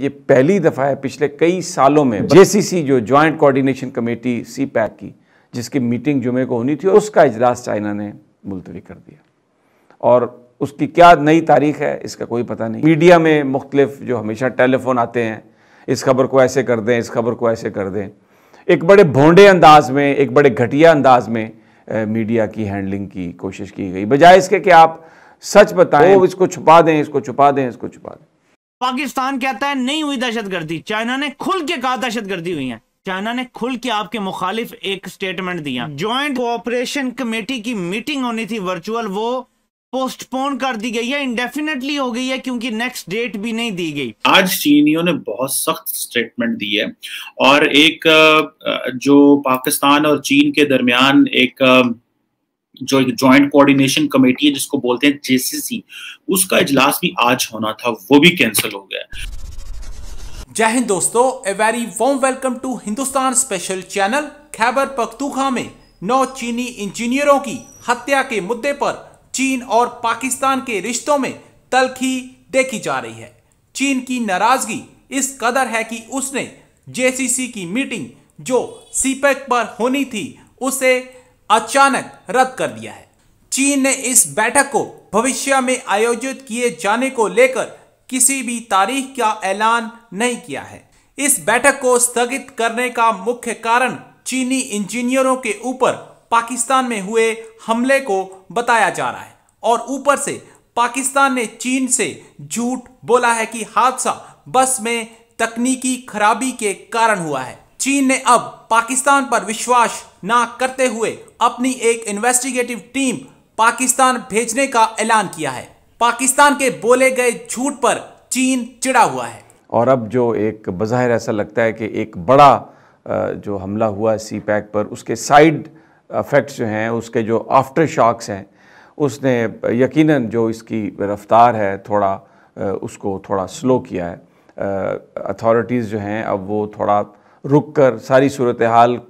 ये पहली दफ़ा है पिछले कई सालों में जेसीसी जो joint coordination committee CPEC की जिसकी मीटिंग जुमे को होनी थी और उसका इजलास चाइना ने मुलतवी कर दिया और उसकी क्या नई तारीख है इसका कोई पता नहीं मीडिया में मुख्तलिफ जो हमेशा टेलीफोन आते हैं इस खबर को ऐसे कर दें इस खबर को ऐसे कर दें एक बड़े भोंडे अंदाज में एक बड़े घटिया अंदाज में मीडिया की हैंडलिंग की कोशिश की गई बजाय इसके कि आप सच बताएं तो इसको छुपा दें इसको छुपा दें इसको छुपा दें पाकिस्तान कहता है नहीं हुई दहशत गर्दी चाइना ने खुल के कहा दहशत गर्दी हुई है चाइना ने खुल के आपके मुखालिफ एक स्टेटमेंट दिया ज्वाइंट कोऑपरेशन कमेटी की मीटिंग होनी थी वर्चुअल वो पोस्टपोन कर दी गई है इंडेफिनेटली हो गई है क्योंकि नेक्स्ट डेट भी नहीं दी गई आज चीनियों ने बहुत सख्त स्टेटमेंट दी है और एक जो पाकिस्तान और चीन के दरमियान एक जो एक ज्वाइंट कोऑर्डिनेशन कमेटी है जिसको बोलते हैं जेसीसी उसका इजलास भी आज होना था वो भी कैंसिल हो गया जय हिंद दोस्तों a very warm welcome to Hindustan special channel Khyber Pakhtunkhwa में नौ चीनी इंजीनियरों की हत्या के मुद्दे पर चीन और पाकिस्तान के रिश्तों में तलखी देखी जा रही है चीन की नाराजगी इस कदर है कि उसने जेसीसी की मीटिंग जो सीपेक e पर होनी थी उसे अचानक रद्द कर दिया है चीन ने इस बैठक को भविष्य में आयोजित किए जाने को लेकर किसी भी तारीख का ऐलान नहीं किया है इस बैठक को स्थगित करने का मुख्य कारण चीनी इंजीनियरों के ऊपर पाकिस्तान में हुए हमले को बताया जा रहा है और ऊपर से पाकिस्तान ने चीन से झूठ बोला है कि हादसा बस में तकनीकी खराबी के कारण हुआ है चीन ने अब पाकिस्तान पर विश्वास ना करते हुए अपनी एक इन्वेस्टिगेटिव टीम पाकिस्तान भेजने का ऐलान किया है पाकिस्तान के बोले गए झूठ पर चीन चिड़ा हुआ है और अब जो एक बज़ाहिर ऐसा लगता है कि एक बड़ा जो हमला हुआ है सी पैक पर उसके साइड इफ़ेक्ट्स जो हैं उसके जो आफ्टर शॉक्स हैं उसने यकीनन जो इसकी रफ्तार है थोड़ा उसको थोड़ा स्लो किया है अथॉरिटीज़ जो हैं अब वो थोड़ा रुक कर सारी सूरत हाल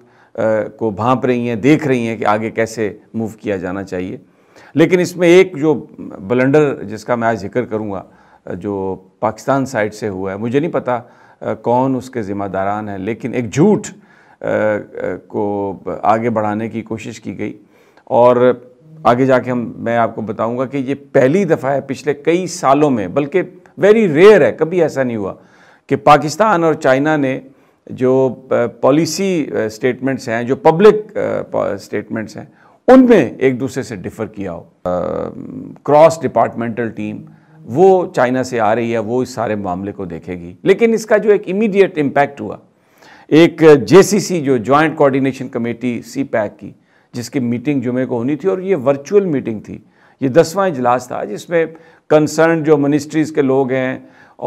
को भांप रही हैं देख रही हैं कि आगे कैसे मूव किया जाना चाहिए लेकिन इसमें एक जो बलंडर जिसका मैं आज जिक्र करूँगा जो पाकिस्तान साइड से हुआ है मुझे नहीं पता कौन उसके ज़िम्मेदारान हैं लेकिन एक झूठ को आगे बढ़ाने की कोशिश की गई और आगे जाके हम मैं आपको बताऊंगा कि ये पहली दफ़ा है पिछले कई सालों में बल्कि वेरी रेयर है कभी ऐसा नहीं हुआ कि पाकिस्तान और चाइना ने जो पॉलिसी स्टेटमेंट्स हैं जो पब्लिक स्टेटमेंट्स हैं उनमें एक दूसरे से डिफ़र किया हो क्रॉस डिपार्टमेंटल टीम वो चाइना से आ रही है वो इस सारे मामले को देखेगी लेकिन इसका जो एक इमीडिएट इम्पैक्ट हुआ एक जेसीसी जो joint coordination committee CPEC की जिसकी मीटिंग जुमे को होनी थी और ये वर्चुअल मीटिंग थी ये दसवां इजलास था जिसमें कंसर्न जो मिनिस्ट्रीज़ के लोग हैं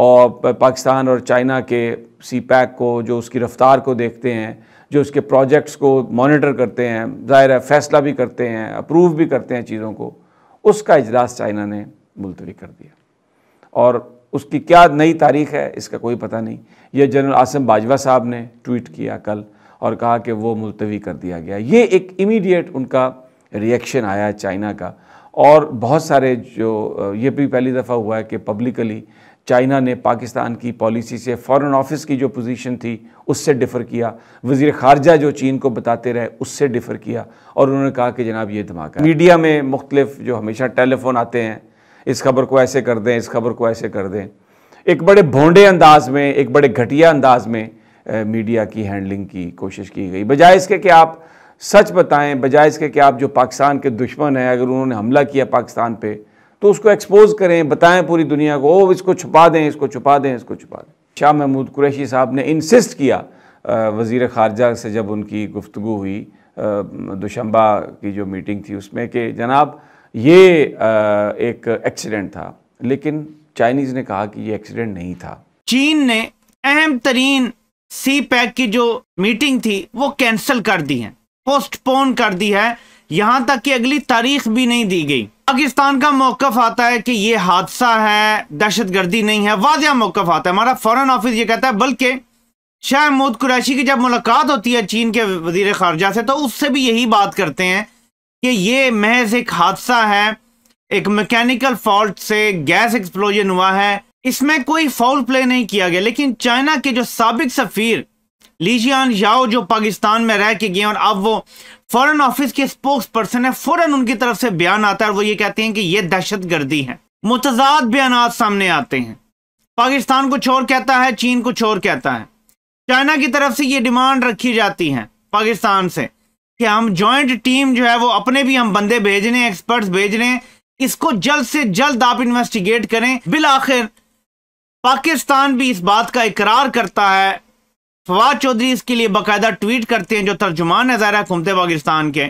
और पाकिस्तान और चाइना के सी पैक को जो उसकी रफ्तार को देखते हैं जो उसके प्रोजेक्ट्स को मॉनिटर करते हैं ज़ाहिर है फैसला भी करते हैं अप्रूव भी करते हैं चीज़ों को उसका इजलास चाइना ने मुलतवी कर दिया और उसकी क्या नई तारीख है इसका कोई पता नहीं यह जनरल आसम बाजवा साहब ने ट्वीट किया कल और कहा कि वो मुलतवी कर दिया गया ये एक इमीडिएट उनका रिएक्शन आया चाइना का और बहुत सारे जो ये भी पहली दफ़ा हुआ है कि पब्लिकली चाइना ने पाकिस्तान की पॉलिसी से फॉरेन ऑफिस की जो पोजीशन थी उससे डिफ़र किया वज़ी ख़ारजा जो चीन को बताते रहे उससे डिफ़र किया और उन्होंने कहा कि जनाब ये धमाका मीडिया में मुख्तलिफ जो हमेशा टेलीफोन आते हैं इस खबर को ऐसे कर दें इस खबर को ऐसे कर दें एक बड़े भोंडे अंदाज में एक बड़े घटिया अंदाज में मीडिया की हैंडलिंग की कोशिश की गई बजाय इसके कि आप सच बताएं बजाय इसके कि आप जो पाकिस्तान के दुश्मन हैं अगर उन्होंने हमला किया पाकिस्तान पे तो उसको एक्सपोज करें बताएं पूरी दुनिया को ओ इसको छुपा दें इसको छुपा दें इसको छुपा दें शाह महमूद कुरैशी साहब ने इंसिस्ट किया वज़ी ख़ारजा से जब उनकी गुफ्तु हुई दुशंबा की जो मीटिंग थी उसमें कि जनाब ये एक एक्सीडेंट था लेकिन चाइनीज़ ने कहा कि ये एक्सीडेंट नहीं था चीन ने अहम तरीन सी पैक की जो मीटिंग थी वो कैंसिल कर दी है पोस्टपोन कर दी है यहां तक कि अगली तारीख भी नहीं दी गई पाकिस्तान का मौकफ आता है कि ये हादसा है दहशत गर्दी नहीं है वाजिया मौकफ आता है हमारा फॉरन ऑफिस ये कहता है बल्कि शाह महमूद कुरैशी की जब मुलाकात होती है चीन के वजीर खारजा से तो उससे भी यही बात करते हैं कि ये महज एक हादसा है एक मैकेनिकल फॉल्ट से गैस एक्सप्लोजन हुआ है इसमें कोई फाउल प्ले नहीं किया गया लेकिन चाइना के जो सबक सफ़ीर लीजियान याओ जो पाकिस्तान में रह के गए और अब वो फॉरेन ऑफिस के स्पोक्स पर्सन है फौरन उनकी तरफ से बयान आता है और वो ये कहते हैं कि ये दहशत गर्दी है मुतजाद बयान सामने आते हैं पाकिस्तान कुछ और कहता है चीन कुछ और कहता है चाइना की तरफ से ये डिमांड रखी जाती है पाकिस्तान से कि हम जॉइंट टीम जो है वो अपने भी हम बंदे भेज रहे हैं एक्सपर्ट भेज रहे हैं इसको जल्द से जल्द आप इन्वेस्टिगेट करें बिल आखिर पाकिस्तान भी इस बात का इकरार करता है फवाद चौधरी इसके लिए बाकायदा ट्वीट करते हैं जो तर्जुमान है घूमते हुकूमत पाकिस्तान के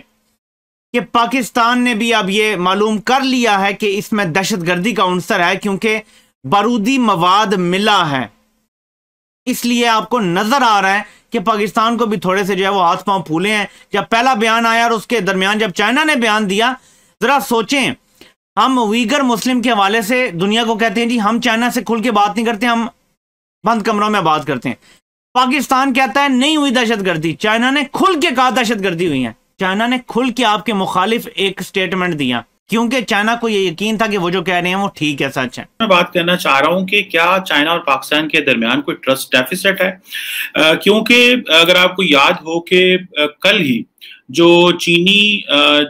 कि पाकिस्तान ने भी अब ये मालूम कर लिया है कि इसमें दहशत गर्दी का अंसर है क्योंकि बारूदी मवाद मिला है इसलिए आपको नज़र आ रहा है कि पाकिस्तान को भी थोड़े से जो है वो हाथ पांव फूले हैं जब पहला बयान आया और उसके दरमियान जब चाइना ने बयान दिया ज़रा सोचें हम वीगर मुस्लिम के हवाले से दुनिया को कहते हैं जी हम चाइना से खुल के बात नहीं करते हम बंद कमरों में बात करते हैं पाकिस्तान कहता है नहीं हुई दहशत गर्दी चाइना ने खुल के कहा दहशत गर्दी हुई है चाइना ने खुल के आपके मुखालिफ एक स्टेटमेंट दिया क्योंकि चाइना को ये यकीन था कि वो जो कह रहे हैं वो ठीक है सच है मैं बात करना चाह रहा हूँ कि क्या चाइना और पाकिस्तान के दरमियान कोई ट्रस्ट डेफिसिट है क्योंकि अगर आपको याद हो कि कल ही जो चीनी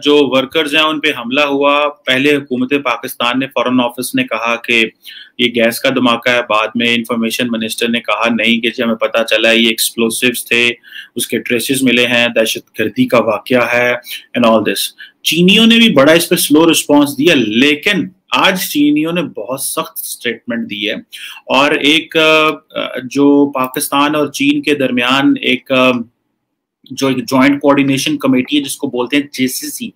जो वर्कर्स हैं उन पे हमला हुआ पहले हुकूमत पाकिस्तान ने फॉरेन ऑफिस ने कहा कि ये गैस का धमाका है बाद में इंफॉर्मेशन मिनिस्टर ने कहा नहीं कि हमें पता चला ये एक्सप्लोसिव्स थे उसके ट्रेसेस मिले हैं दहशत गर्दी का वाक्य है एंड ऑल दिस चीनियों ने भी बड़ा इस पर स्लो रिस्पॉन्स दिया लेकिन आज चीनियों ने बहुत सख्त स्टेटमेंट दी है और एक जो पाकिस्तान और चीन के दरमियान एक जो एक ज्वाइंट कोऑर्डिनेशन कमेटी है जिसको बोलते हैं जेसीसी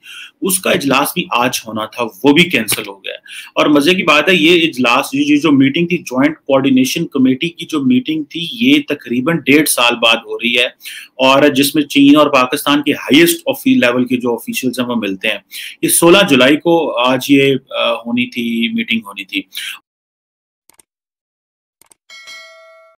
उसका इजलास भी आज होना था वो भी कैंसिल हो गया और मजे की बात है ये इजलास ये जो मीटिंग थी ज्वाइंट कोऑर्डिनेशन कमेटी की जो मीटिंग थी ये तकरीबन डेढ़ साल बाद हो रही है और जिसमें चीन और पाकिस्तान के हाईएस्ट लेवल के जो ऑफिशियल हैं वो मिलते हैं ये सोलह जुलाई को आज ये होनी थी मीटिंग होनी थी